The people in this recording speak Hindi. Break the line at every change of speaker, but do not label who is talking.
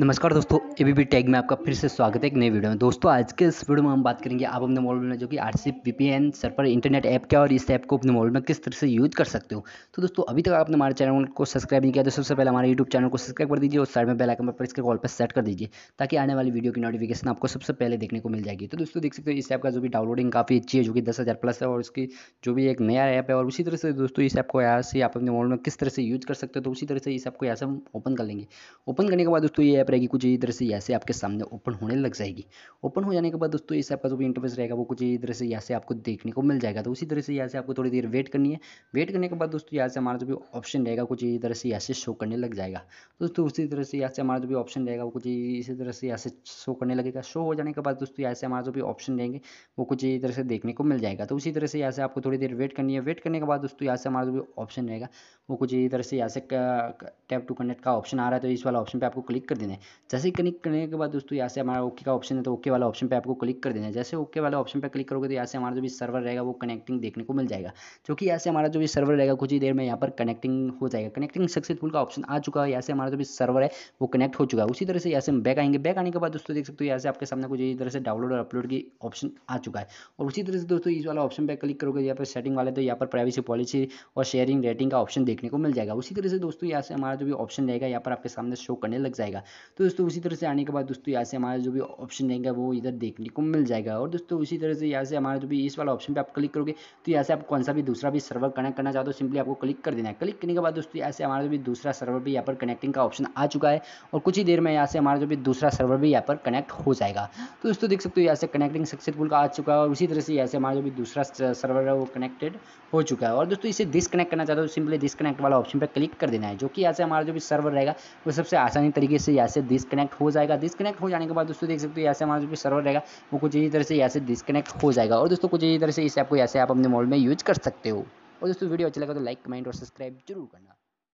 नमस्कार दोस्तों ए बी टैग में आपका फिर से स्वागत है एक नई वीडियो में दोस्तों आज के इस वीडियो में हम बात करेंगे आप अपने मोबाइल में जो कि R C V P N server internet app क्या और इस ऐप को अपने मोबाइल में किस तरह से यूज कर सकते हो तो दोस्तों अभी तक आपने हमारे चैनल को सब्सक्राइब नहीं किया तो सबसे पहले हमारे यूट्यूब चैनल को सब्सक्राइब कर दीजिए और साइड में बेलाइकन पर इसके कॉल पर सेट कर दीजिए ताकि आने वाली वीडियो की नोटिफिकेशन आपको सबसे पहले देखने को मिल जाएगी तो दोस्तों देख सकते हो इस ऐप का जो भी डाउनलोडिंग काफ़ी अच्छी है जो कि दस हज़ार प्लस है और उसकी जो भी एक नया ऐप है और उसी तरह से दोस्तों इस ऐप को यहाँ से आप अपने मोबाइल में किस तरह से यूज कर सकते हो तो उसी तरह से इस ऐप को यहाँ से हम ओपन कर लेंगे ओपन करने के बाद दोस्तों ये ऐप ऐप रहेगी कुछ इधर से ऐसे आपके सामने ओपन होने लग जाएगी ओपन हो जाने के बाद दोस्तों इस ऐप का जो भी इंटरफेस रहेगा वो कुछ इधर से यहाँ से आपको देखने को मिल जाएगा तो उसी तरह से यहाँ से आपको थोड़ी देर वेट करनी है वेट करने के बाद दोस्तों यहाँ से हमारा जो भी ऑप्शन रहेगा कुछ इधर से यहाँ से शो करने लग जाएगा दोस्तों उसी तरह से यहाँ से हमारा जो भी ऑप्शन रहेगा वो कुछ इसी तरह से यहाँ से शो करने लगेगा शो हो जाने के बाद दोस्तों यहाँ से हमारा जो भी ऑप्शन रहेंगे वो कुछ इधर से देखने को मिल जाएगा तो उसी तरह से यहाँ से आपको थोड़ी देर वेट करनी है वेट करने के बाद दोस्तों यहाँ से हमारा जो भी ऑप्शन रहेगा वो कुछ इधर से यहाँ से टैप टू कनेक्ट का ऑप्शन आ रहा है तो इस वाला ऑप्शन पर आपको क्लिक कर देना है है जैसे कनेक्ट करने के बाद दोस्तों यहाँ से हमारा ओके का ऑप्शन है तो ओके वाला ऑप्शन पर आपको क्लिक कर देना है जैसे ओके वाला ऑप्शन पर क्लिक करोगे तो यहाँ से हमारा जो भी सर्वर रहेगा वो कनेक्टिंग देखने को मिल जाएगा जो कि यहाँ से हमारा जो भी सर्वर रहेगा कुछ ही देर में यहाँ पर कनेक्टिंग हो जाएगा कनेक्टिंग सक्सेसफुल का ऑप्शन आ चुका है यहाँ से हमारा जो भी सर्वर है वो कनेक्ट हो चुका है उसी तरह से यहाँ से बैक आएंगे बैक आने के बाद दोस्तों देख सकते हो यहाँ से आपके सामने कुछ इस तरह से डाउनलोड और अपलोड की ऑप्शन आ चुका है और उसी तरह से दोस्तों इस वाला ऑप्शन पर क्लिक करोगे यहाँ पर सेटिंग वाले तो यहाँ पर प्राइवेसी पॉलिसी और शेयरिंग रेटिंग का ऑप्शन देखने को मिल जाएगा उसी तरह से दोस्तों यहाँ से हमारा जो भी ऑप्शन रहेगा यहाँ पर आपके सामने शो करने लग जाएगा तो दोस्तों उसी तरह से आने के बाद दोस्तों यहाँ से हमारा जो भी ऑप्शन रहेगा वो इधर देखने को मिल जाएगा और दोस्तों उसी तरह से यहाँ से हमारा जो भी इस वाला ऑप्शन पर आप क्लिक करोगे तो यहाँ से आप कौन सा भी दूसरा भी सर्वर कनेक्ट करना चाहते हो सिंपली आपको क्लिक कर देना है क्लिक करने के बाद दोस्तों यहाँ से हमारा जो भी दूसरा सर्वर भी यहाँ पर कनेक्टिंग का ऑप्शन आ चुका है और कुछ ही देर में यहाँ से हमारा जो भी दूसरा सर्वर भी यहाँ पर कनेक्ट हो जाएगा तो दोस्तों देख सकते हो यहाँ से कनेक्टिंग सक्सेसफुल का आ चुका है और उसी तरह से यहाँ से हमारा जो भी दूसरा सर्वर है वो कनेक्टेड हो चुका है और दोस्तों इसे डिसकनेक्ट करना चाहते हो सिंपली डिसकनेक्ट वाला ऑप्शन पर क्लिक कर देना है जो कि यहाँ से हमारा जो भी सर्वर रहेगा वो सबसे आसानी तरीके से यहाँ ऐसे डिसकनेक्ट हो जाएगा डिसकनेक्ट हो जाने के बाद दोस्तों देख सकते हो ऐसे हमारा जो भी सर्वर रहेगा वो कुछ इसी तरह से ऐसे डिसकनेक्ट हो जाएगा और दोस्तों कुछ इसी तरह से इस ऐप को ऐसे आप अपने मोबाइल में यूज कर सकते हो और दोस्तों वीडियो अच्छा लगा तो लाइक कमेंट और सब्सक्राइब जरूर करना